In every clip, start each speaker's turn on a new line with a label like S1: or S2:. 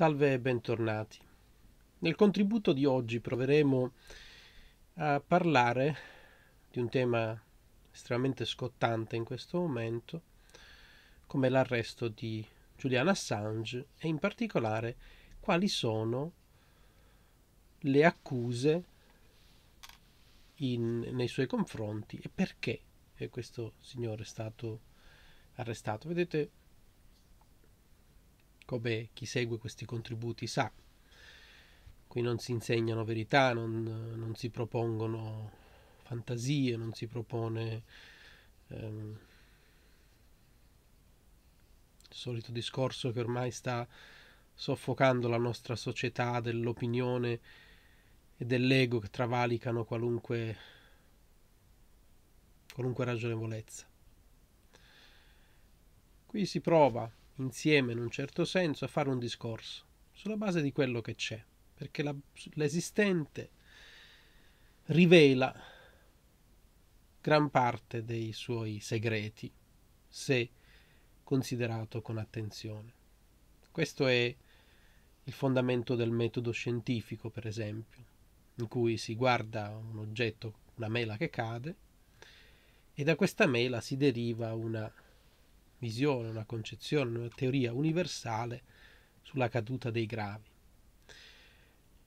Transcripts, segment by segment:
S1: Salve e bentornati. Nel contributo di oggi proveremo a parlare di un tema estremamente scottante in questo momento, come l'arresto di Julian Assange e in particolare quali sono le accuse in, nei suoi confronti e perché questo signore è stato arrestato. Vedete, come chi segue questi contributi sa. Qui non si insegnano verità, non, non si propongono fantasie, non si propone ehm, il solito discorso che ormai sta soffocando la nostra società dell'opinione e dell'ego che travalicano qualunque, qualunque ragionevolezza. Qui si prova insieme in un certo senso a fare un discorso sulla base di quello che c'è, perché la, l'esistente rivela gran parte dei suoi segreti se considerato con attenzione. Questo è il fondamento del metodo scientifico, per esempio, in cui si guarda un oggetto, una mela che cade, e da questa mela si deriva una visione, una concezione, una teoria universale sulla caduta dei gravi.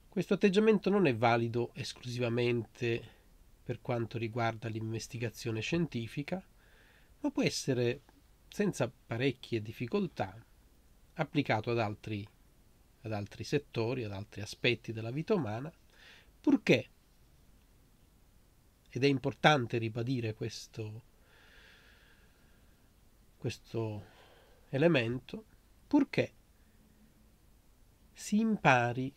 S1: Questo atteggiamento non è valido esclusivamente per quanto riguarda l'investigazione scientifica, ma può essere senza parecchie difficoltà applicato ad altri, ad altri settori, ad altri aspetti della vita umana, purché, ed è importante ribadire questo, questo elemento, purché si impari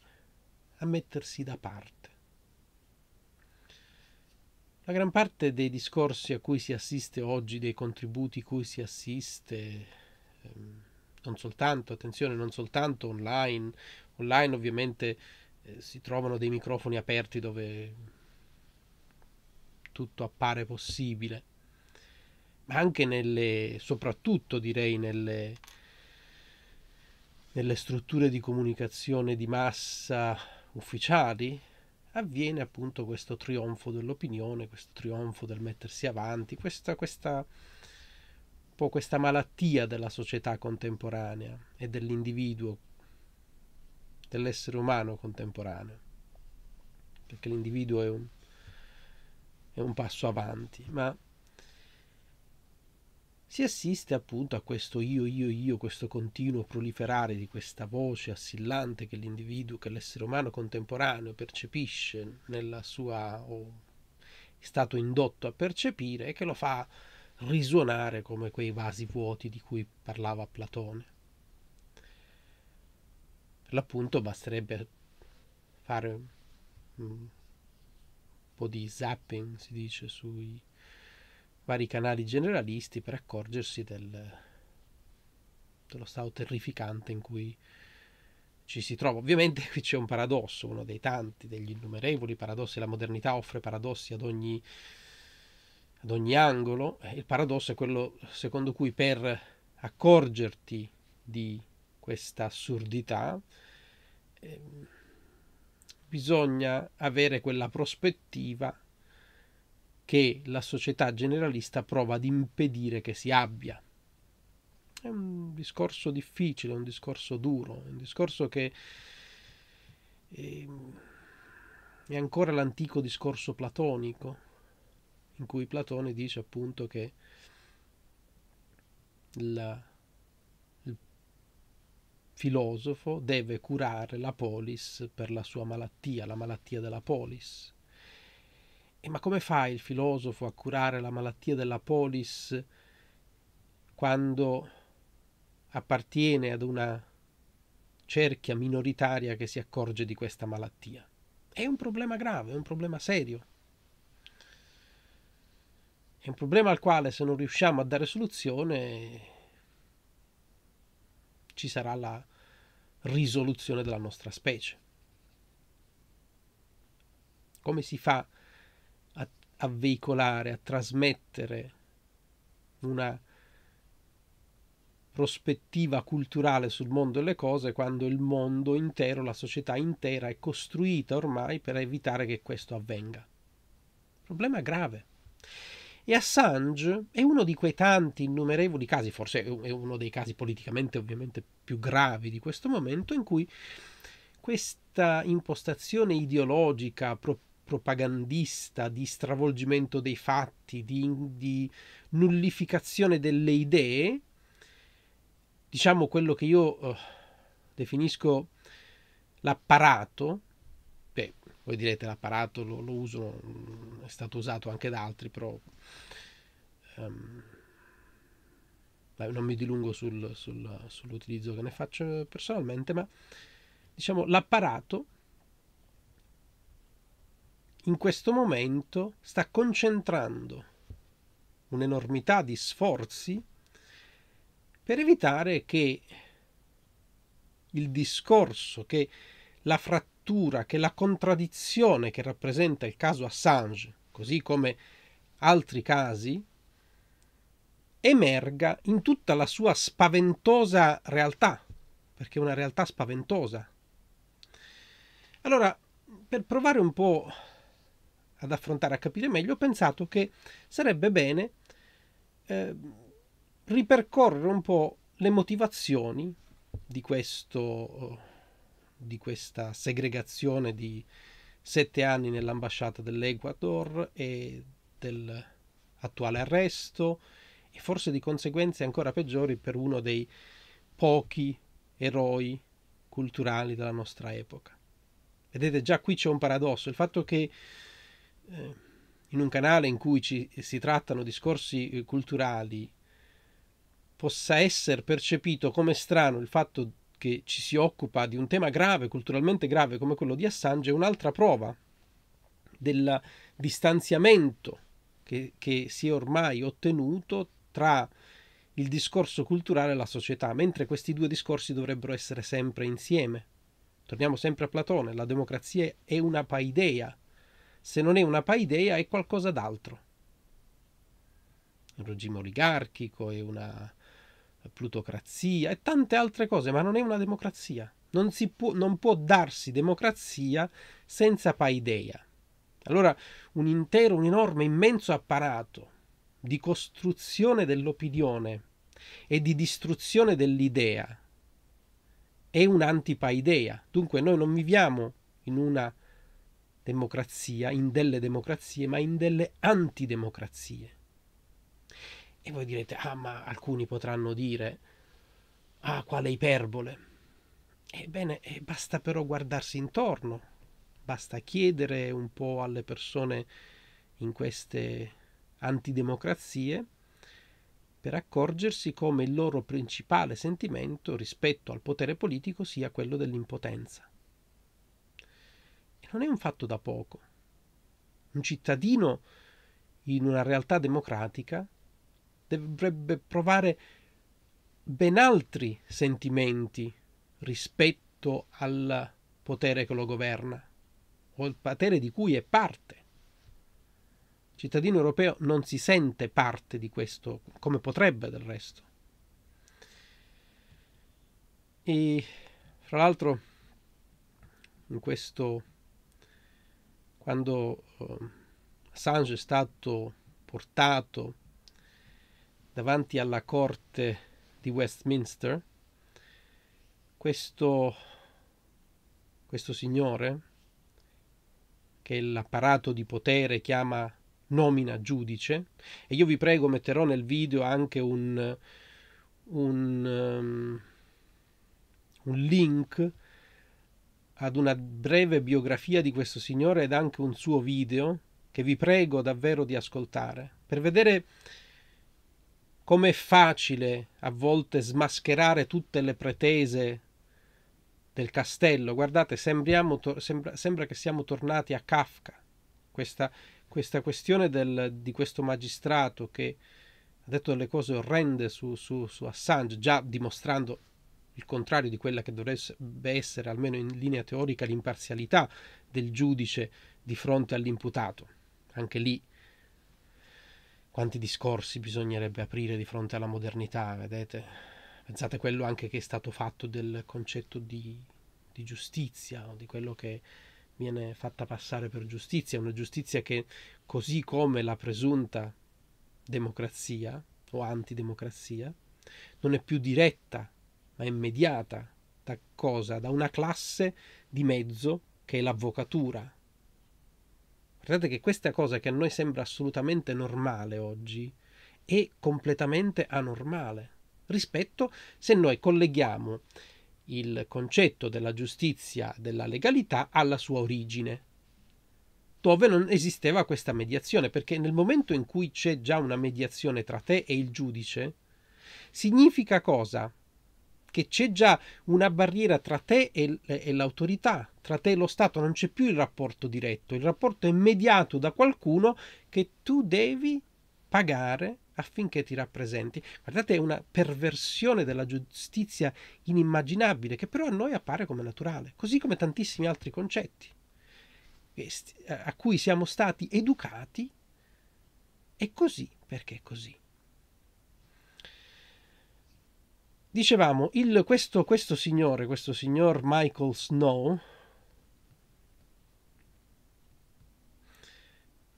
S1: a mettersi da parte. La gran parte dei discorsi a cui si assiste oggi, dei contributi cui si assiste, ehm, non soltanto, attenzione, non soltanto online, online ovviamente eh, si trovano dei microfoni aperti dove tutto appare possibile, ma anche nelle, soprattutto direi nelle, nelle strutture di comunicazione di massa ufficiali, avviene appunto questo trionfo dell'opinione, questo trionfo del mettersi avanti, questa, questa, un po' questa malattia della società contemporanea e dell'individuo, dell'essere umano contemporaneo, perché l'individuo è un, è un passo avanti, ma si assiste appunto a questo io, io, io, questo continuo proliferare di questa voce assillante che l'individuo, che l'essere umano contemporaneo percepisce nella sua o è stato indotto a percepire e che lo fa risuonare come quei vasi vuoti di cui parlava Platone. Per l'appunto basterebbe fare un po' di zapping, si dice, sui vari canali generalisti per accorgersi del, dello stato terrificante in cui ci si trova. Ovviamente qui c'è un paradosso, uno dei tanti, degli innumerevoli paradossi. La modernità offre paradossi ad ogni, ad ogni angolo. Eh, il paradosso è quello secondo cui per accorgerti di questa assurdità eh, bisogna avere quella prospettiva che la società generalista prova ad impedire che si abbia. È un discorso difficile, un discorso duro, un discorso che ehm, è ancora l'antico discorso platonico, in cui Platone dice appunto che il, il filosofo deve curare la polis per la sua malattia, la malattia della polis e ma come fa il filosofo a curare la malattia della polis quando appartiene ad una cerchia minoritaria che si accorge di questa malattia? È un problema grave, è un problema serio. È un problema al quale se non riusciamo a dare soluzione ci sarà la risoluzione della nostra specie. Come si fa a veicolare, a trasmettere una prospettiva culturale sul mondo e le cose quando il mondo intero, la società intera è costruita ormai per evitare che questo avvenga. Problema grave. E Assange è uno di quei tanti innumerevoli casi, forse è uno dei casi politicamente ovviamente più gravi di questo momento, in cui questa impostazione ideologica, propria propagandista, di stravolgimento dei fatti, di, di nullificazione delle idee, diciamo quello che io uh, definisco l'apparato, beh, voi direte l'apparato lo, lo, uso, è stato usato anche da altri, però um, non mi dilungo sul, sul, sull'utilizzo che ne faccio personalmente, ma diciamo l'apparato in questo momento sta concentrando un'enormità di sforzi per evitare che il discorso, che la frattura, che la contraddizione che rappresenta il caso Assange, così come altri casi, emerga in tutta la sua spaventosa realtà, perché è una realtà spaventosa. Allora, per provare un po' ad affrontare, a capire meglio, ho pensato che sarebbe bene eh, ripercorrere un po' le motivazioni di, questo, di questa segregazione di sette anni nell'ambasciata dell'Ecuador e dell'attuale arresto e forse di conseguenze ancora peggiori per uno dei pochi eroi culturali della nostra epoca. Vedete, già qui c'è un paradosso, il fatto che eh, in un canale in cui ci, si trattano discorsi eh, culturali possa essere percepito come strano il fatto che ci si occupa di un tema grave, culturalmente grave come quello di Assange, è un'altra prova del distanziamento che, che si è ormai ottenuto tra il discorso culturale e la società, mentre questi due discorsi dovrebbero essere sempre insieme. Torniamo sempre a Platone, la democrazia è una paidea, se non è una paidea è qualcosa d'altro. Un regime oligarchico, è una plutocrazia e tante altre cose, ma non è una democrazia. Non, può, non può darsi democrazia senza paidea. Allora un intero, un enorme, immenso apparato di costruzione dell'opinione e di distruzione dell'idea è un'antipaidea. Dunque noi non viviamo in una democrazia, in delle democrazie, ma in delle antidemocrazie. E voi direte, ah ma alcuni potranno dire, ah quale iperbole. Ebbene, eh, basta però guardarsi intorno, basta chiedere un po' alle persone in queste antidemocrazie per accorgersi come il loro principale sentimento rispetto al potere politico sia quello dell'impotenza non è un fatto da poco. Un cittadino in una realtà democratica dovrebbe provare ben altri sentimenti rispetto al potere che lo governa o il potere di cui è parte. Il cittadino europeo non si sente parte di questo, come potrebbe del resto. E fra l'altro, in questo quando ehm, Assange è stato portato davanti alla corte di Westminster, questo, questo signore, che l'apparato di potere chiama nomina giudice, e io vi prego metterò nel video anche un, un, um, un link ad una breve biografia di questo signore ed anche un suo video che vi prego davvero di ascoltare per vedere come è facile a volte smascherare tutte le pretese del castello. Guardate, to- sembra, sembra, che siamo tornati a Kafka. Questa, questa questione del, di questo magistrato che ha detto delle cose orrende su, su, su Assange, già dimostrando il contrario di quella che dovrebbe essere, almeno in linea teorica, l'imparzialità del giudice di fronte all'imputato. Anche lì quanti discorsi bisognerebbe aprire di fronte alla modernità, vedete? Pensate quello anche che è stato fatto del concetto di, di giustizia, di quello che viene fatta passare per giustizia, una giustizia che così come la presunta democrazia o antidemocrazia non è più diretta ma immediata. Da cosa? Da una classe di mezzo che è l'avvocatura. Guardate che questa cosa che a noi sembra assolutamente normale oggi è completamente anormale rispetto se noi colleghiamo il concetto della giustizia, della legalità alla sua origine, dove non esisteva questa mediazione, perché nel momento in cui c'è già una mediazione tra te e il giudice, significa cosa? che c'è già una barriera tra te e, e l'autorità, tra te e lo Stato, non c'è più il rapporto diretto, il rapporto è mediato da qualcuno che tu devi pagare affinché ti rappresenti. Guardate, è una perversione della giustizia inimmaginabile, che però a noi appare come naturale, così come tantissimi altri concetti a cui siamo stati educati. E così perché così. Dicevamo, il, questo, questo signore, questo signor Michael Snow,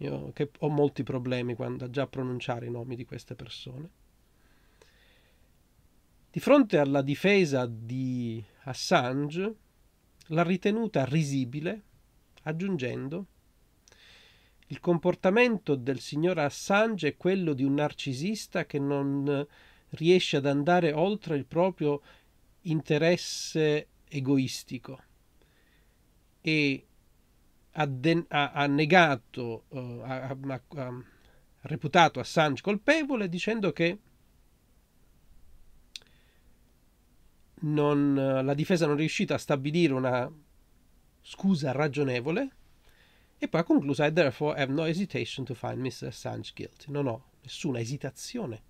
S1: Io che ho molti problemi quando già a pronunciare i nomi di queste persone. Di fronte alla difesa di Assange l'ha ritenuta risibile, aggiungendo il comportamento del signor Assange è quello di un narcisista che non riesce ad andare oltre il proprio interesse egoistico e ha, de- ha, ha negato, uh, ha, ha, reputato Assange colpevole dicendo che non, la difesa non è riuscita a stabilire una scusa ragionevole e poi ha concluso I therefore have no hesitation to find Mr. Assange guilty. Non ho nessuna esitazione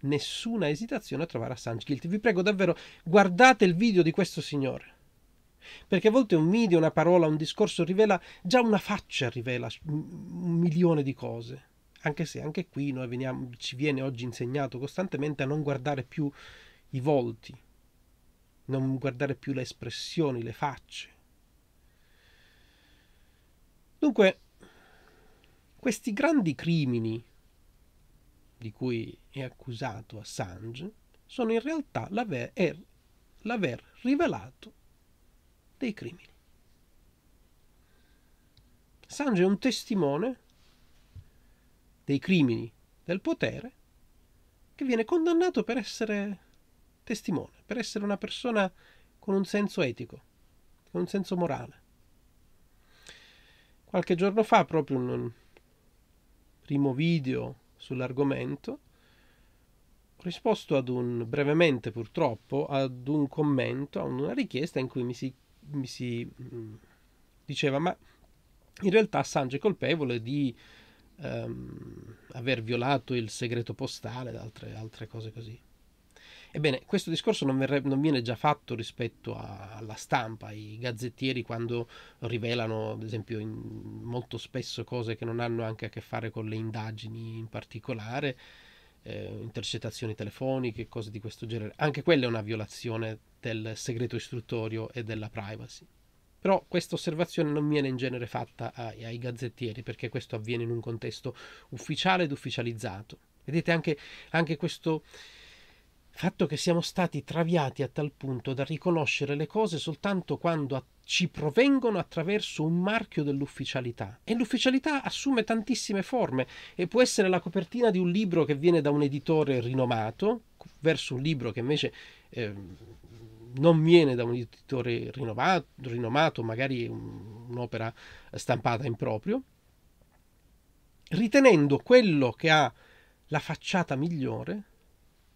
S1: nessuna esitazione a trovare Assange guilty. Vi prego davvero, guardate il video di questo signore. Perché a volte un video, una parola, un discorso rivela, già una faccia rivela un milione di cose. Anche se anche qui noi veniamo, ci viene oggi insegnato costantemente a non guardare più i volti, non guardare più le espressioni, le facce. Dunque, questi grandi crimini di cui è accusato Assange sono in realtà l'aver, è, l'aver rivelato dei crimini. Assange è un testimone dei crimini del potere che viene condannato per essere testimone, per essere una persona con un senso etico, con un senso morale. Qualche giorno fa proprio un primo video sull'argomento, ho risposto ad un, brevemente purtroppo, ad un commento, a una richiesta in cui mi si, mi si mm, diceva ma in realtà Assange è colpevole di ehm, aver violato il segreto postale ed altre, altre cose così. Ebbene, questo discorso non, verrebbe, non viene già fatto rispetto a, alla stampa, i gazzettieri quando rivelano, ad esempio, molto spesso cose che non hanno anche a che fare con le indagini in particolare, eh, intercettazioni telefoniche, cose di questo genere. Anche quella è una violazione del segreto istruttorio e della privacy. Però questa osservazione non viene in genere fatta ai, ai gazzettieri perché questo avviene in un contesto ufficiale ed ufficializzato. Vedete anche, anche questo fatto che siamo stati traviati a tal punto da riconoscere le cose soltanto quando ci provengono attraverso un marchio dell'ufficialità. E l'ufficialità assume tantissime forme e può essere la copertina di un libro che viene da un editore rinomato verso un libro che invece eh, non viene da un editore rinnovato, rinomato, magari un'opera stampata in proprio, ritenendo quello che ha la facciata migliore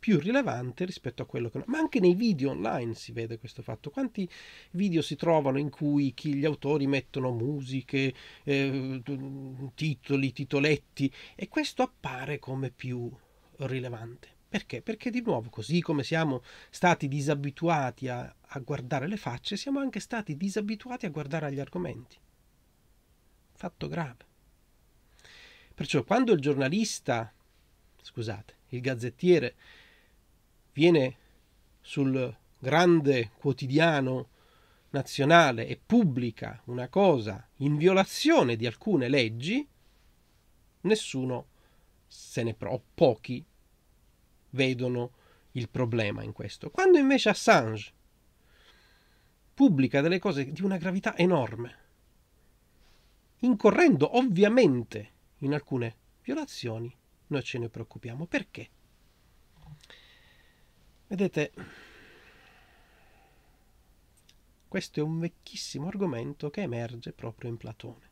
S1: più rilevante rispetto a quello che... Ma anche nei video online si vede questo fatto. Quanti video si trovano in cui gli autori mettono musiche, eh, titoli, titoletti e questo appare come più rilevante. Perché? Perché di nuovo, così come siamo stati disabituati a, a guardare le facce, siamo anche stati disabituati a guardare agli argomenti. Fatto grave. Perciò quando il giornalista, scusate, il gazzettiere viene sul grande quotidiano nazionale e pubblica una cosa in violazione di alcune leggi, nessuno se ne pro, pochi vedono il problema in questo. Quando invece Assange pubblica delle cose di una gravità enorme, incorrendo ovviamente in alcune violazioni, noi ce ne preoccupiamo. Perché? Vedete, questo è un vecchissimo argomento che emerge proprio in Platone.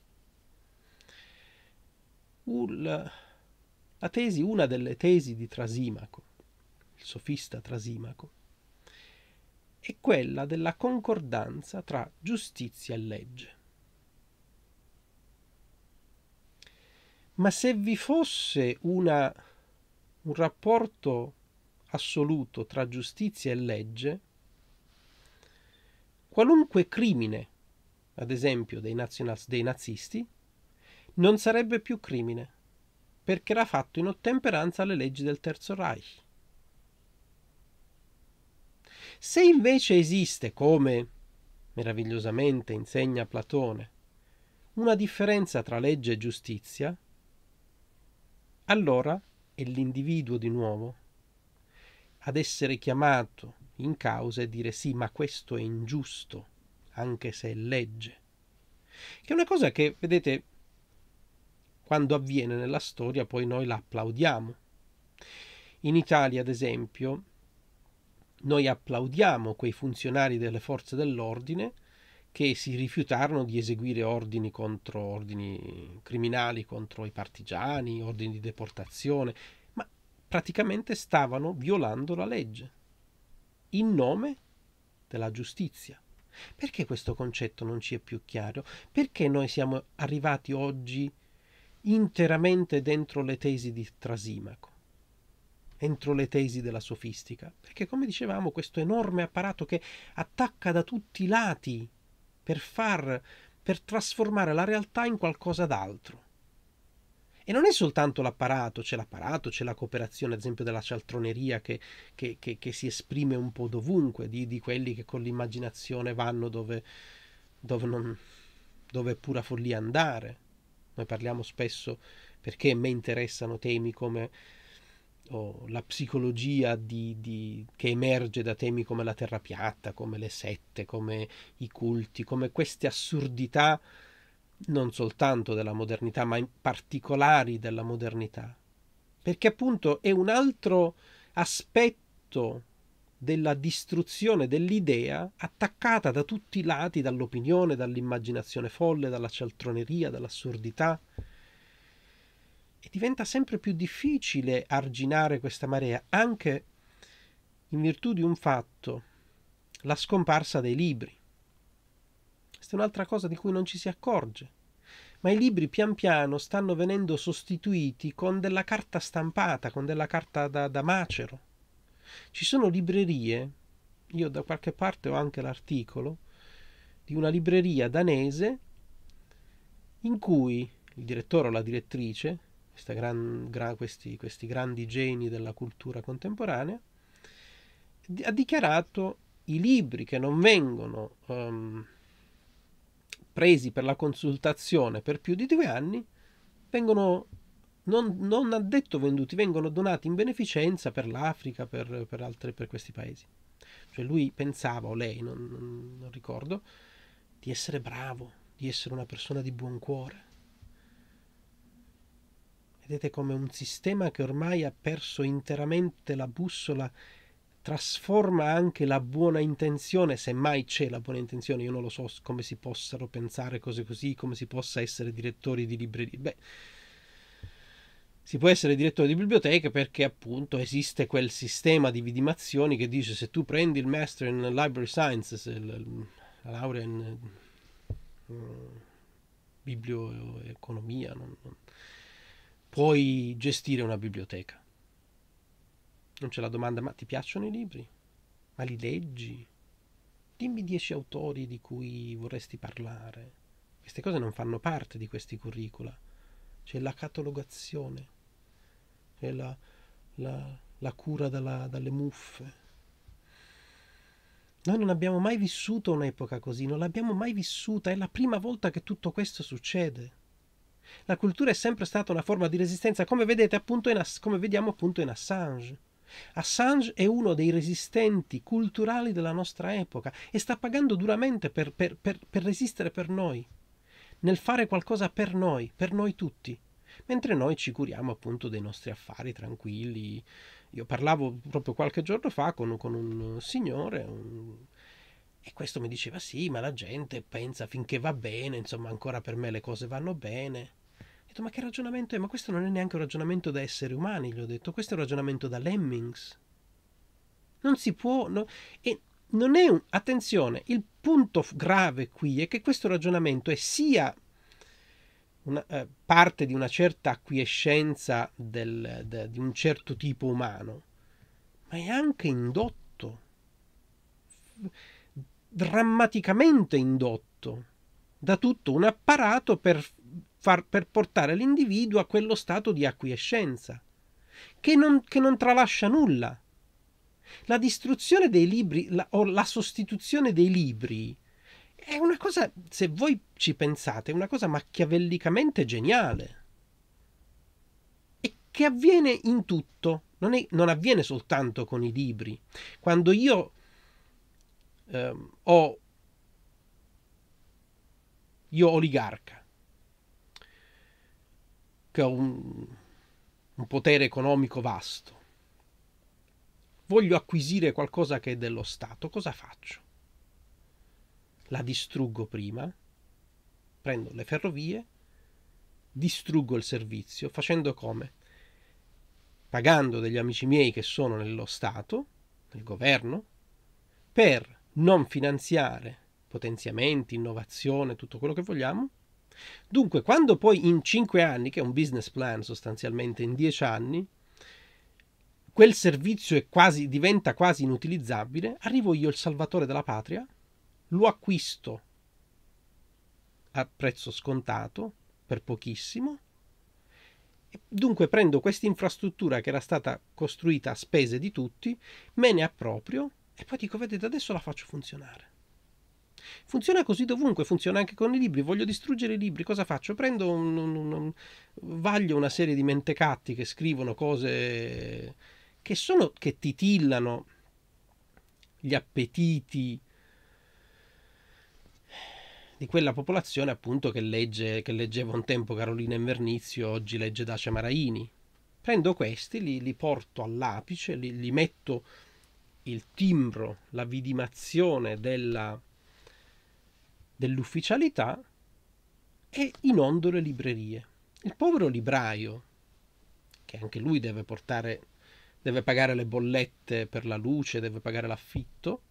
S1: Ul, la tesi, una delle tesi di Trasimaco, il sofista Trasimaco, è quella della concordanza tra giustizia e legge. Ma se vi fosse una, un rapporto assoluto tra giustizia e legge, qualunque crimine, ad esempio dei, dei nazisti, non sarebbe più crimine, perché era fatto in ottemperanza alle leggi del Terzo Reich. Se invece esiste, come meravigliosamente insegna Platone, una differenza tra legge e giustizia, allora è l'individuo di nuovo ad essere chiamato in causa e dire sì, ma questo è ingiusto, anche se è legge. Che è una cosa che, vedete, quando avviene nella storia poi noi la applaudiamo. In Italia, ad esempio, noi applaudiamo quei funzionari delle forze dell'ordine che si rifiutarono di eseguire ordini contro ordini criminali, contro i partigiani, ordini di deportazione, praticamente stavano violando la legge in nome della giustizia. Perché questo concetto non ci è più chiaro? Perché noi siamo arrivati oggi interamente dentro le tesi di Trasimaco, entro le tesi della sofistica? Perché, come dicevamo, questo enorme apparato che attacca da tutti i lati per far per trasformare la realtà in qualcosa d'altro. E non è soltanto l'apparato, c'è l'apparato, c'è la cooperazione, ad esempio, della cialtroneria che, che, che, che si esprime un po' dovunque, di, di quelli che con l'immaginazione vanno dove, dove, non, dove è pura follia andare. Noi parliamo spesso perché a me interessano temi come oh, la psicologia di, di, che emerge da temi come la terra piatta, come le sette, come i culti, come queste assurdità non soltanto della modernità, ma in particolari della modernità, perché appunto è un altro aspetto della distruzione dell'idea attaccata da tutti i lati, dall'opinione, dall'immaginazione folle, dalla cialtroneria, dall'assurdità. E diventa sempre più difficile arginare questa marea, anche in virtù di un fatto, la scomparsa dei libri. Questa è un'altra cosa di cui non ci si accorge. Ma i libri pian piano stanno venendo sostituiti con della carta stampata, con della carta da, da macero. Ci sono librerie, io da qualche parte ho anche l'articolo, di una libreria danese in cui il direttore o la direttrice, gran, gran, questi, questi grandi geni della cultura contemporanea, ha dichiarato i libri che non vengono um, presi per la consultazione per più di due anni vengono non, non addetto venduti, vengono donati in beneficenza per l'Africa, per, per, altre, per questi paesi. Cioè lui pensava, o lei, non, non, non ricordo, di essere bravo, di essere una persona di buon cuore. Vedete come un sistema che ormai ha perso interamente la bussola trasforma anche la buona intenzione, semmai c'è la buona intenzione, io non lo so come si possano pensare cose così, come si possa essere direttori di librerie. Beh, si può essere direttore di biblioteche perché appunto esiste quel sistema di vidimazioni che dice se tu prendi il master in library sciences, la laurea in mm, biblioeconomia, non, non, puoi gestire una biblioteca non c'è la domanda, ma ti piacciono i libri? Ma li leggi? Dimmi dieci autori di cui vorresti parlare. Queste cose non fanno parte di questi curricula. C'è la catalogazione, c'è la, la, la cura dalla, dalle muffe. Noi non abbiamo mai vissuto un'epoca così, non l'abbiamo mai vissuta, è la prima volta che tutto questo succede. La cultura è sempre stata una forma di resistenza, come, appunto in, come vediamo appunto in Assange. Assange è uno dei resistenti culturali della nostra epoca e sta pagando duramente per, per, per, per resistere per noi, nel fare qualcosa per noi, per noi tutti mentre noi ci curiamo appunto dei nostri affari tranquilli. Io parlavo proprio qualche giorno fa con, con un signore un... e questo mi diceva sì, ma la gente pensa finché va bene, insomma ancora per me le cose vanno bene detto, ma che ragionamento è? Ma questo non è neanche un ragionamento da esseri umani, gli ho detto, questo è un ragionamento da lemmings. Non si può... No, e non è un... Attenzione, il punto grave qui è che questo ragionamento è sia una, eh, parte di una certa acquiescenza del, de, di un certo tipo umano, ma è anche indotto, drammaticamente indotto, da tutto un apparato per far, per portare l'individuo a quello stato di acquiescenza, che non, che non tralascia nulla. La distruzione dei libri la, o la sostituzione dei libri è una cosa, se voi ci pensate, una cosa machiavellicamente geniale. E che avviene in tutto, non, è, non avviene soltanto con i libri. Quando io eh, ho io oligarca che ha un, un potere economico vasto, voglio acquisire qualcosa che è dello Stato, cosa faccio? La distruggo prima, prendo le ferrovie, distruggo il servizio, facendo come? Pagando degli amici miei che sono nello Stato, nel governo, per non finanziare potenziamenti, innovazione, tutto quello che vogliamo, Dunque, quando poi in 5 anni, che è un business plan sostanzialmente in 10 anni, quel servizio è quasi, diventa quasi inutilizzabile, arrivo io il salvatore della patria, lo acquisto a prezzo scontato per pochissimo. Dunque prendo questa infrastruttura che era stata costruita a spese di tutti, me ne approprio e poi dico vedete adesso la faccio funzionare. Funziona così dovunque, funziona anche con i libri. Voglio distruggere i libri, cosa faccio? Prendo un, un, un, un vaglio una serie di mentecatti che scrivono cose che sono che titillano gli appetiti di quella popolazione appunto che, legge, che leggeva un tempo Carolina Invernizio, oggi legge Dacia Maraini. Prendo questi, li, li porto all'apice, li, li metto il timbro, la vidimazione della, dell'ufficialità e inondo le librerie. Il povero libraio, che anche lui deve portare, deve pagare le bollette per la luce, deve pagare l'affitto,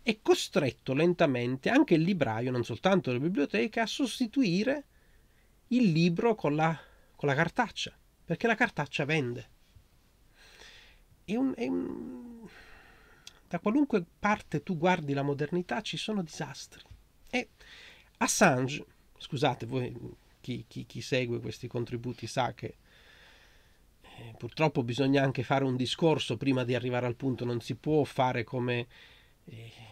S1: è costretto lentamente anche il libraio, non soltanto la biblioteca, a sostituire il libro con la, con la cartaccia, perché la cartaccia vende. È un, è un... Da qualunque parte tu guardi la modernità ci sono disastri. E Assange, scusate voi chi, chi, chi segue questi contributi sa che eh, purtroppo bisogna anche fare un discorso prima di arrivare al punto, non si può fare come... Eh,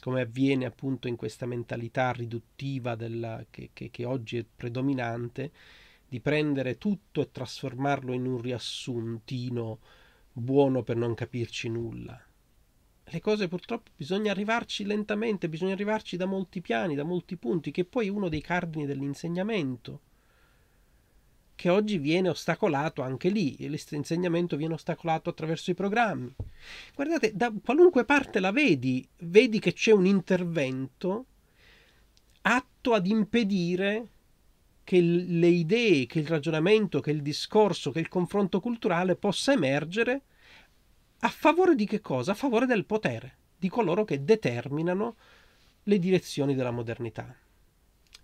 S1: come avviene appunto in questa mentalità riduttiva della, che, che, che, oggi è predominante, di prendere tutto e trasformarlo in un riassuntino buono per non capirci nulla le cose purtroppo bisogna arrivarci lentamente, bisogna arrivarci da molti piani, da molti punti, che poi è uno dei cardini dell'insegnamento, che oggi viene ostacolato anche lì, l'insegnamento viene ostacolato attraverso i programmi. Guardate, da qualunque parte la vedi, vedi che c'è un intervento atto ad impedire che le idee, che il ragionamento, che il discorso, che il confronto culturale possa emergere a favore di che cosa? A favore del potere, di coloro che determinano le direzioni della modernità.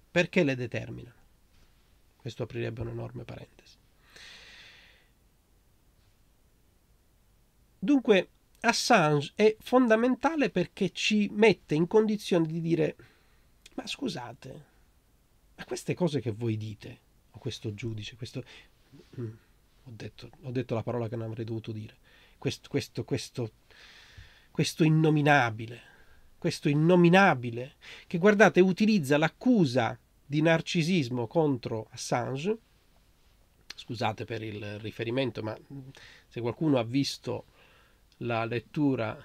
S1: Perché le determinano? Questo aprirebbe un'enorme parentesi. Dunque, Assange è fondamentale perché ci mette in condizione di dire, ma scusate, ma queste cose che voi dite, o questo giudice, questo... Mm, ho, detto, ho detto la parola che non avrei dovuto dire questo, questo, questo, questo innominabile, questo innominabile, che guardate utilizza l'accusa di narcisismo contro Assange, scusate per il riferimento, ma se qualcuno ha visto la lettura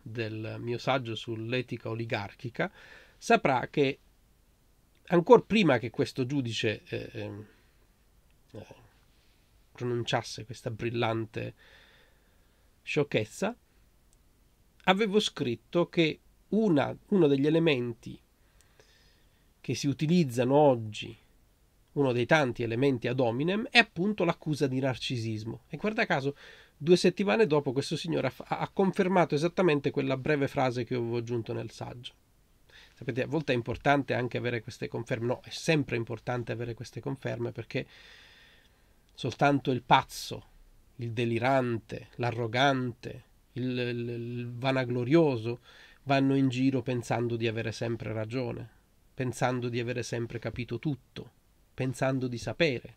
S1: del mio saggio sull'etica oligarchica, saprà che ancora prima che questo giudice eh, ehm, eh, pronunciasse questa brillante sciocchezza, avevo scritto che una, uno degli elementi che si utilizzano oggi, uno dei tanti elementi ad hominem, è appunto l'accusa di narcisismo. E guarda caso, due settimane dopo questo signore ha, ha confermato esattamente quella breve frase che avevo aggiunto nel saggio. Sapete, a volte è importante anche avere queste conferme, no, è sempre importante avere queste conferme perché soltanto il pazzo il delirante, l'arrogante, il, il, il vanaglorioso vanno in giro pensando di avere sempre ragione, pensando di avere sempre capito tutto, pensando di sapere.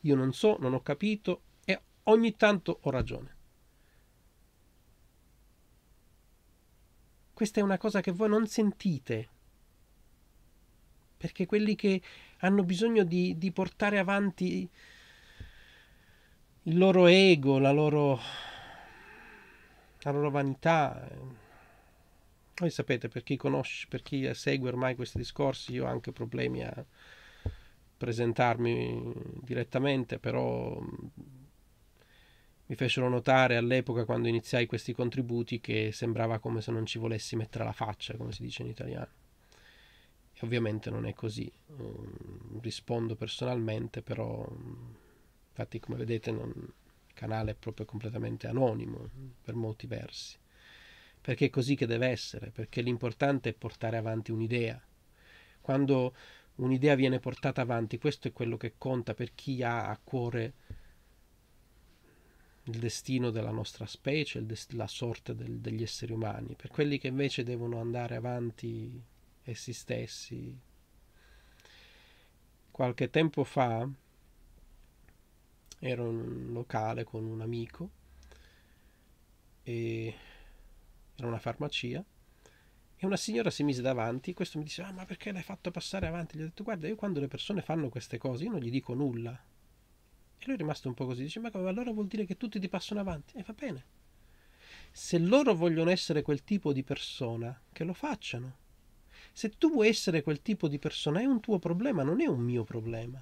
S1: Io non so, non ho capito e ogni tanto ho ragione. Questa è una cosa che voi non sentite, perché quelli che hanno bisogno di, di portare avanti il loro ego, la loro, la loro vanità. Voi sapete, per chi conosce, per chi segue ormai questi discorsi, io ho anche problemi a presentarmi direttamente, però mi fecero notare all'epoca quando iniziai questi contributi che sembrava come se non ci volessi mettere la faccia, come si dice in italiano. E ovviamente non è così. Ehm, rispondo personalmente, però Infatti, come vedete, non, il canale è proprio completamente anonimo per molti versi. Perché è così che deve essere, perché l'importante è portare avanti un'idea. Quando un'idea viene portata avanti, questo è quello che conta per chi ha a cuore il destino della nostra specie, dest- la sorte del, degli esseri umani, per quelli che invece devono andare avanti essi stessi. Qualche tempo fa ero in un locale con un amico e era una farmacia e una signora si mise davanti questo mi disse ah ma perché l'hai fatto passare avanti gli ho detto guarda io quando le persone fanno queste cose io non gli dico nulla e lui è rimasto un po' così dice ma come allora vuol dire che tutti ti passano avanti e va bene se loro vogliono essere quel tipo di persona che lo facciano se tu vuoi essere quel tipo di persona è un tuo problema non è un mio problema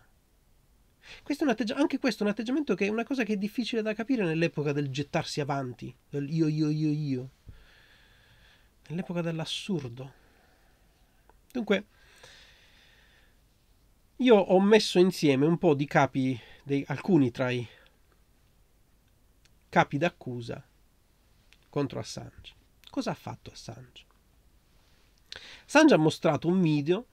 S1: questo atteggi- anche questo è un atteggiamento che è una cosa che è difficile da capire nell'epoca del gettarsi avanti, del io, io, io, io, nell'epoca dell'assurdo. Dunque, io ho messo insieme un po' di capi, dei, alcuni tra i capi d'accusa contro Assange. Cosa ha fatto Assange? Assange ha mostrato un video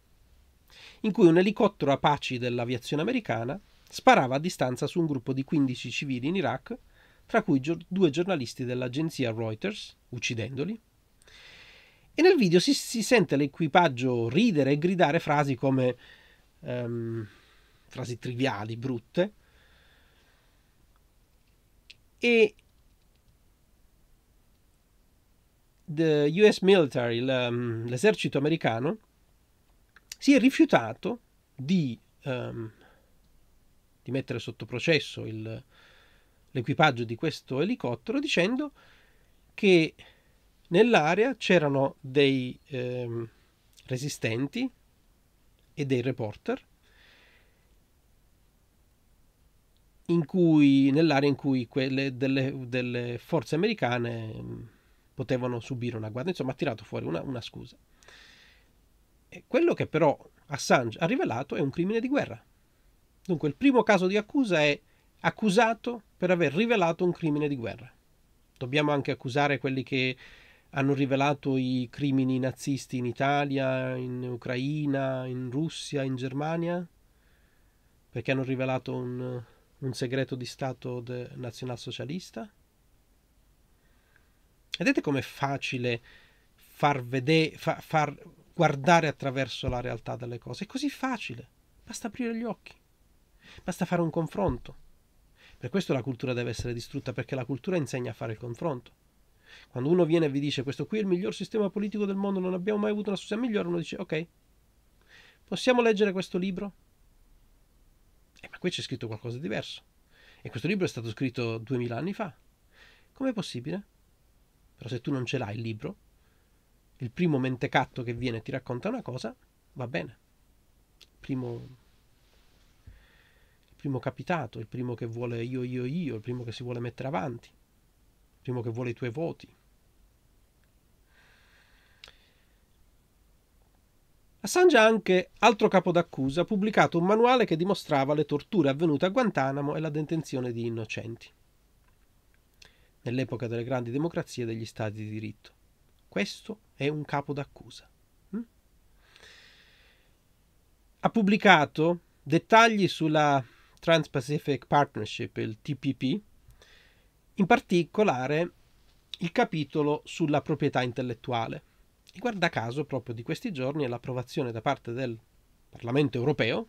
S1: in cui un elicottero Apache dell'aviazione americana Sparava a distanza su un gruppo di 15 civili in Iraq, tra cui gior- due giornalisti dell'agenzia Reuters, uccidendoli. E nel video si, si sente l'equipaggio ridere e gridare frasi come um, frasi triviali, brutte. E the US military, ehm, l'esercito americano, si è rifiutato di um, di mettere sotto processo il, l'equipaggio di questo elicottero dicendo che nell'area c'erano dei eh, resistenti e dei reporter in cui, nell'area in cui quelle delle, delle forze americane ehm, potevano subire una guardia, insomma ha tirato fuori una, una scusa. E quello che però Assange ha rivelato è un crimine di guerra. Dunque, il primo caso di accusa è accusato per aver rivelato un crimine di guerra. Dobbiamo anche accusare quelli che hanno rivelato i crimini nazisti in Italia, in Ucraina, in Russia, in Germania, perché hanno rivelato un, un segreto di Stato nazionalsocialista. Vedete com'è facile far, vedere, fa, far guardare attraverso la realtà delle cose? È così facile, basta aprire gli occhi. Basta fare un confronto. Per questo la cultura deve essere distrutta, perché la cultura insegna a fare il confronto. Quando uno viene e vi dice questo qui è il miglior sistema politico del mondo, non abbiamo mai avuto una società migliore, uno dice ok, possiamo leggere questo libro? Eh, ma qui c'è scritto qualcosa di diverso. E questo libro è stato scritto duemila anni fa. Com'è possibile? Però se tu non ce l'hai il libro, il primo mentecatto che viene e ti racconta una cosa, va bene. Primo primo capitato, il primo che vuole io, io, io, il primo che si vuole mettere avanti, il primo che vuole i tuoi voti. Assange ha anche, altro capo d'accusa, pubblicato un manuale che dimostrava le torture avvenute a Guantanamo e la detenzione di innocenti, nell'epoca delle grandi democrazie e degli stati di diritto. Questo è un capo d'accusa. Hm? Ha pubblicato dettagli sulla Trans-Pacific Partnership, il TPP, in particolare il capitolo sulla proprietà intellettuale. E guarda caso, proprio di questi giorni è l'approvazione da parte del Parlamento europeo,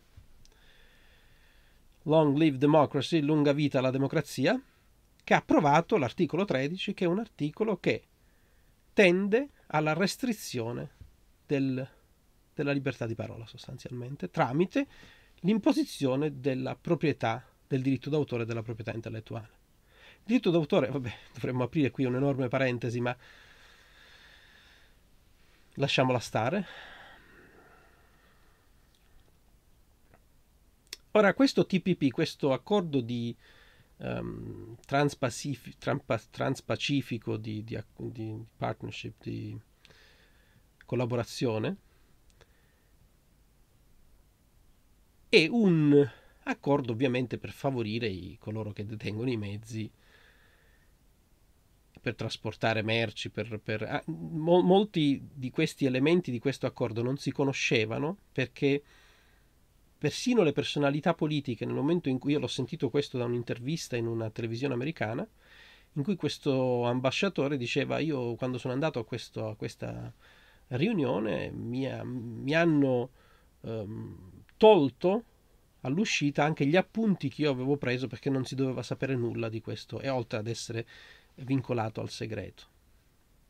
S1: Long Live Democracy, lunga vita alla democrazia, che ha approvato l'articolo 13, che è un articolo che tende alla restrizione del, della libertà di parola sostanzialmente, tramite l'imposizione della proprietà, del diritto d'autore e della proprietà intellettuale. Il diritto d'autore, vabbè, dovremmo aprire qui un'enorme parentesi, ma lasciamola stare. Ora, questo TPP, questo accordo di, um, ehm, transpacifico, transpacifico di, di, di partnership, di collaborazione, e un accordo ovviamente per favorire i, coloro che detengono i mezzi per trasportare merci, per, per, ah, mo, molti di questi elementi di questo accordo non si conoscevano perché persino le personalità politiche, nel momento in cui io l'ho sentito questo da un'intervista in una televisione americana, in cui questo ambasciatore diceva io quando sono andato a, questo, a questa riunione mi, mi hanno... Um, tolto all'uscita anche gli appunti che io avevo preso perché non si doveva sapere nulla di questo e oltre ad essere vincolato al segreto.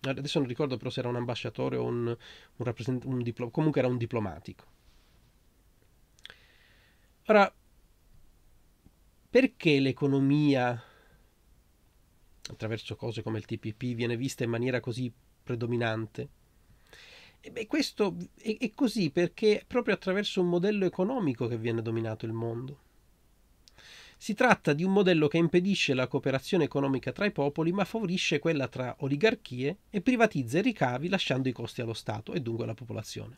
S1: Adesso non ricordo però se era un ambasciatore o un, un rappresentante, un diplo- comunque era un diplomatico. Ora, perché l'economia attraverso cose come il TPP viene vista in maniera così predominante? E beh, questo è, è così perché è proprio attraverso un modello economico che viene dominato il mondo. Si tratta di un modello che impedisce la cooperazione economica tra i popoli, ma favorisce quella tra oligarchie e privatizza i ricavi lasciando i costi allo Stato e dunque alla popolazione.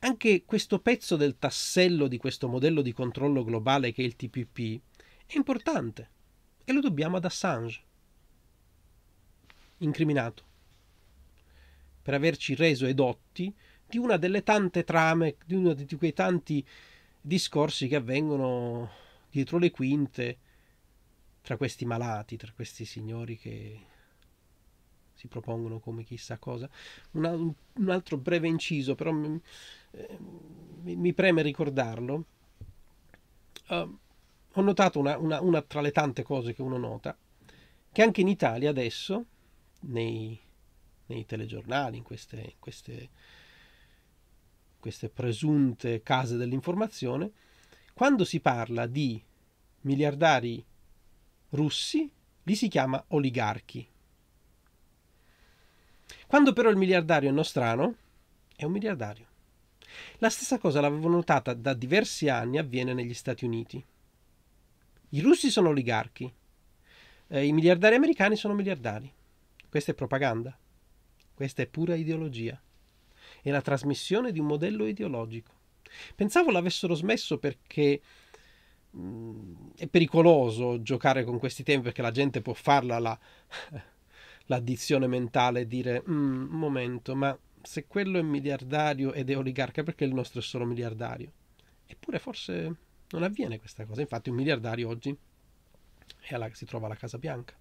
S1: Anche questo pezzo del tassello di questo modello di controllo globale che è il TPP è importante e lo dobbiamo ad Assange, incriminato per averci reso edotti di una delle tante trame, di uno di quei tanti discorsi che avvengono dietro le quinte tra questi malati, tra questi signori che si propongono come chissà cosa. Una, un altro breve inciso, però mi, mi, eh, mi preme ricordarlo. Uh, ho notato una, una, una tra le tante cose che uno nota, che anche in Italia adesso, nei nei telegiornali, in queste, in queste, queste presunte case dell'informazione, quando si parla di miliardari russi, li si chiama oligarchi. Quando però il miliardario è nostrano, è un miliardario. La stessa cosa l'avevo notata da diversi anni avviene negli Stati Uniti. I russi sono oligarchi, eh, i miliardari americani sono miliardari. Questa è propaganda. Questa è pura ideologia. È la trasmissione di un modello ideologico. Pensavo l'avessero smesso perché mh, mm, è pericoloso giocare con questi temi perché la gente può farla la, l'addizione mentale e dire mm, un momento, ma se quello è miliardario ed è oligarca perché il nostro è solo miliardario? Eppure forse non avviene questa cosa. Infatti un miliardario oggi alla, si trova alla Casa Bianca.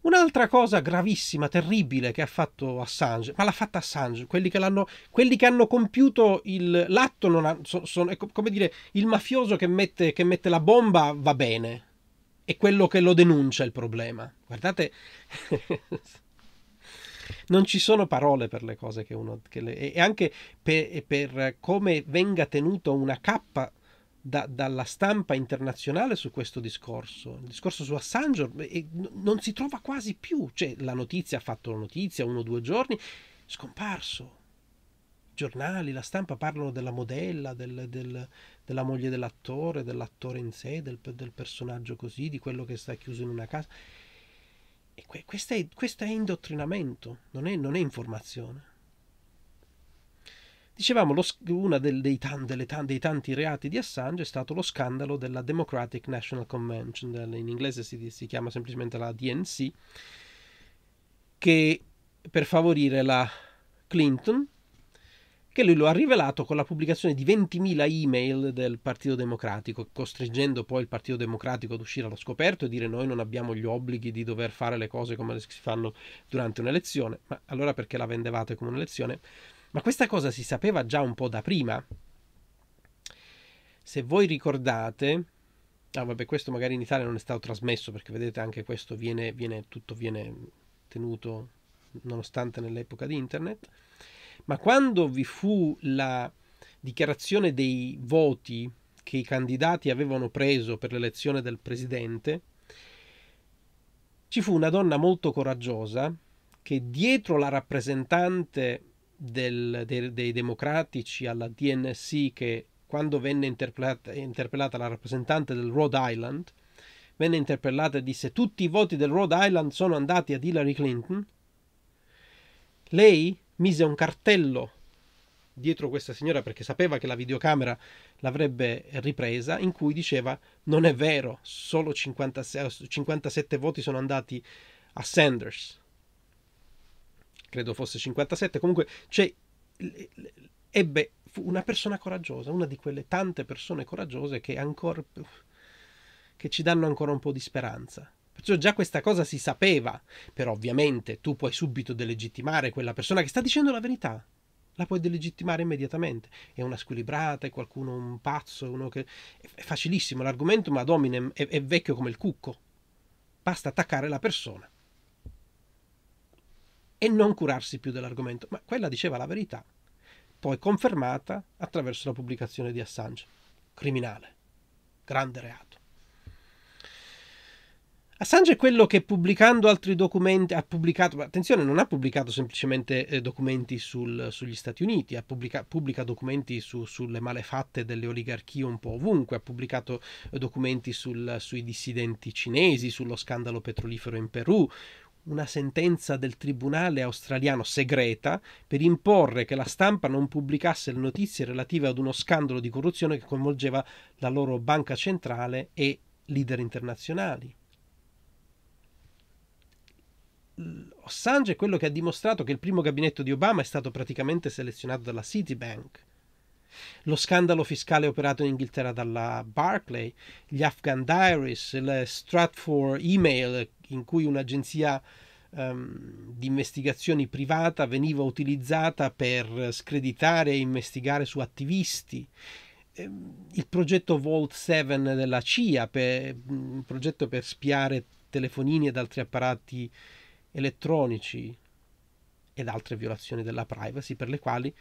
S1: Un'altra cosa gravissima, terribile che ha fatto Assange, ma l'ha fatta Assange, quelli che, quelli che hanno compiuto il, l'atto, non ha, so, so, è come dire, il mafioso che mette, che mette la bomba va bene, è quello che lo denuncia il problema. Guardate, non ci sono parole per le cose che uno... Che le, e anche per, per come venga tenuto una cappa da, dalla stampa internazionale su questo discorso. Il discorso su Assange non si trova quasi più. Cioè, la notizia ha fatto la notizia uno o due giorni, scomparso. I giornali, la stampa parlano della modella, del, del, della moglie dell'attore, dell'attore in sé, del, del, personaggio così, di quello che sta chiuso in una casa. E que, questo, è, questo, è, indottrinamento, non è, non è informazione. Dicevamo, lo, uno dei, tan, tan, dei tanti reati di Assange è stato lo scandalo della Democratic National Convention, in inglese si, si chiama semplicemente la DNC, che per favorire la Clinton, che lui lo ha rivelato con la pubblicazione di 20.000 email del Partito Democratico, costringendo poi il Partito Democratico ad uscire allo scoperto e dire noi non abbiamo gli obblighi di dover fare le cose come si fanno durante un'elezione, ma allora perché la vendevate come un'elezione? Ma questa cosa si sapeva già un po' da prima. Se voi ricordate, ah vabbè, questo magari in Italia non è stato trasmesso perché vedete anche questo viene, viene tutto viene tenuto nonostante nell'epoca di internet. Ma quando vi fu la dichiarazione dei voti che i candidati avevano preso per l'elezione del presidente, ci fu una donna molto coraggiosa che dietro la rappresentante del, dei, dei democratici alla DNC che quando venne interpellata, interpellata, la rappresentante del Rhode Island, venne interpellata e disse tutti i voti del Rhode Island sono andati ad Hillary Clinton, lei mise un cartello dietro questa signora perché sapeva che la videocamera l'avrebbe ripresa in cui diceva non è vero, solo 56, 57 voti sono andati a Sanders credo fosse 57, comunque cioè, ebbe fu una persona coraggiosa, una di quelle tante persone coraggiose che ancora che ci danno ancora un po' di speranza. Perciò già questa cosa si sapeva, però ovviamente tu puoi subito delegittimare quella persona che sta dicendo la verità. La puoi delegittimare immediatamente. È una squilibrata, è qualcuno un pazzo, uno che... È facilissimo l'argomento, ma Dominem è, è vecchio come il cucco. Basta attaccare la persona e non curarsi più dell'argomento, ma quella diceva la verità, poi confermata attraverso la pubblicazione di Assange. Criminale, grande reato. Assange è quello che pubblicando altri documenti ha pubblicato, ma attenzione, non ha pubblicato semplicemente eh, documenti sul, sugli Stati Uniti, ha pubblica, pubblica documenti su, sulle malefatte delle oligarchie un po' ovunque, ha pubblicato eh, documenti sul, sui dissidenti cinesi, sullo scandalo petrolifero in Perù, una sentenza del tribunale australiano segreta per imporre che la stampa non pubblicasse le notizie relative ad uno scandalo di corruzione che coinvolgeva la loro banca centrale e leader internazionali. Assange è quello che ha dimostrato che il primo gabinetto di Obama è stato praticamente selezionato dalla Citibank lo scandalo fiscale operato in Inghilterra dalla Barclay, gli Afghan Diaries, le Stratford Email, in cui un'agenzia um, di investigazioni privata veniva utilizzata per screditare e investigare su attivisti, ehm, il progetto Vault 7 della CIA, per, un progetto per spiare telefonini ed altri apparati elettronici ed altre violazioni della privacy per le quali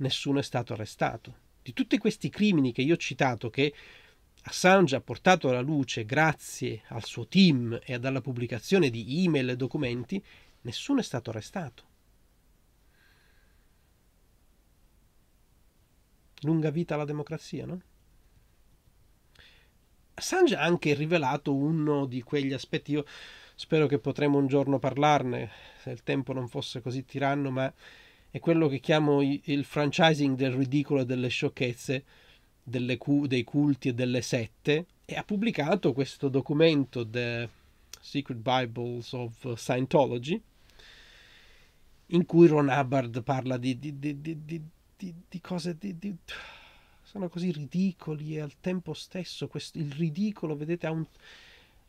S1: nessuno è stato arrestato. Di tutti questi crimini che io ho citato, che Assange ha portato alla luce grazie al suo team e alla pubblicazione di email e documenti, nessuno è stato arrestato. Lunga vita alla democrazia, no? Assange ha anche rivelato uno di quegli aspetti, io spero che potremo un giorno parlarne, se il tempo non fosse così tiranno, ma è quello che chiamo il franchising del ridicolo e delle sciocchezze, delle cu- dei culti e delle sette, e ha pubblicato questo documento, The Secret Bibles of Scientology, in cui Ron Hubbard parla di, di, di, di cose sono così ridicoli e al tempo stesso questo, il ridicolo, vedete, ha un,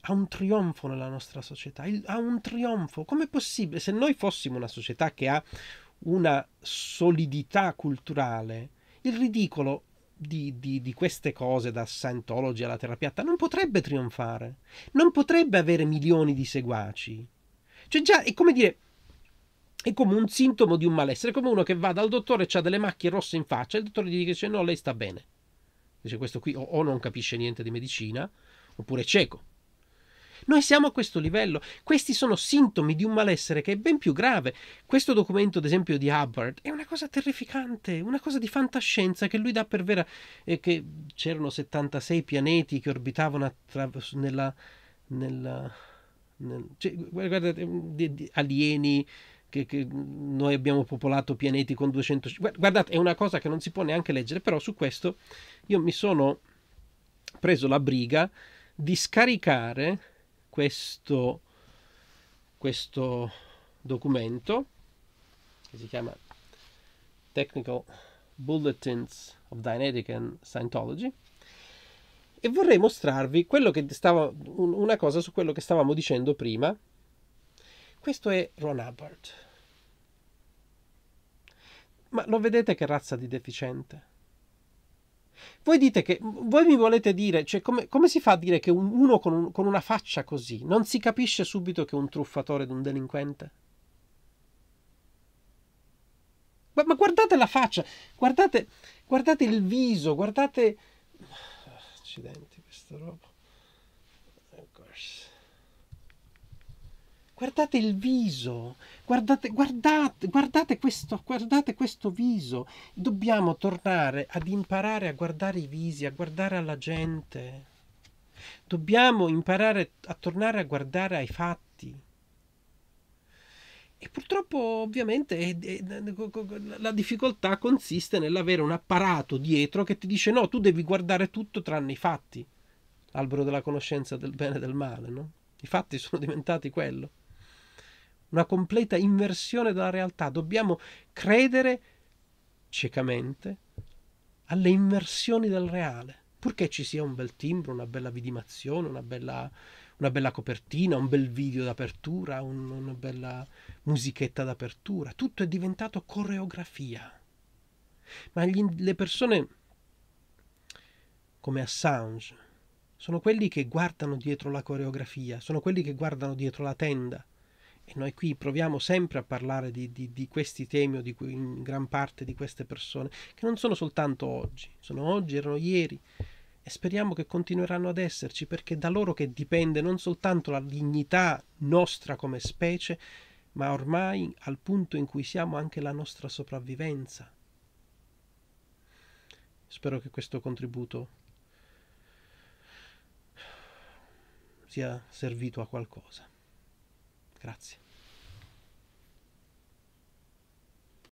S1: ha un trionfo nella nostra società, il, ha un trionfo. Come è possibile? Se noi fossimo una società che ha una solidità culturale, il ridicolo di, di, di, queste cose, da Scientology alla terapia piatta, non potrebbe trionfare, non potrebbe avere milioni di seguaci. Cioè già è come dire, è come un sintomo di un malessere, è come uno che va dal dottore e ha delle macchie rosse in faccia, e il dottore gli dice no, lei sta bene. Dice questo qui o, o non capisce niente di medicina, oppure è cieco. Noi siamo a questo livello. Questi sono sintomi di un malessere che è ben più grave. Questo documento, ad esempio, di Hubbard è una cosa terrificante, una cosa di fantascienza che lui dà per vera. E eh, che c'erano 76 pianeti che orbitavano attraverso nella. nella nel, cioè, guardate, mm, di, di alieni. Che, che, noi abbiamo popolato pianeti con 200... Guardate, è una cosa che non si può neanche leggere, però su questo io mi sono preso la briga di scaricare questo, questo documento che si chiama Technical Bulletins of Dynetic and Scientology e vorrei mostrarvi stava, una cosa su quello che stavamo dicendo prima. Questo è Ron Hubbard. Ma lo vedete che razza di deficiente? Voi dite che, voi mi volete dire, cioè come, come si fa a dire che uno con, un, con, una faccia così non si capisce subito che è un truffatore ed un delinquente? Ma, ma guardate la faccia, guardate, guardate il viso, guardate... Accidenti, questa roba. guardate il viso, guardate, guardate, guardate, questo, guardate questo viso. Dobbiamo tornare ad imparare a guardare i visi, a guardare alla gente. Dobbiamo imparare a tornare a guardare ai fatti. E purtroppo ovviamente la difficoltà consiste nell'avere un apparato dietro che ti dice no, tu devi guardare tutto tranne i fatti. L'albero della conoscenza del bene e del male, no? I fatti sono diventati quello una completa inversione della realtà. Dobbiamo credere ciecamente alle inversioni del reale. Purché ci sia un bel timbro, una bella vidimazione, una bella, una bella copertina, un bel video d'apertura, un, una bella musichetta d'apertura. Tutto è diventato coreografia. Ma gli, le persone come Assange sono quelli che guardano dietro la coreografia, sono quelli che guardano dietro la tenda, e noi qui proviamo sempre a parlare di, di, di questi temi o di cui, in gran parte di queste persone, che non sono soltanto oggi, sono oggi, erano ieri e speriamo che continueranno ad esserci perché da loro che dipende non soltanto la dignità nostra come specie, ma ormai al punto in cui siamo anche la nostra sopravvivenza. Spero che questo contributo sia servito a qualcosa. Grazie.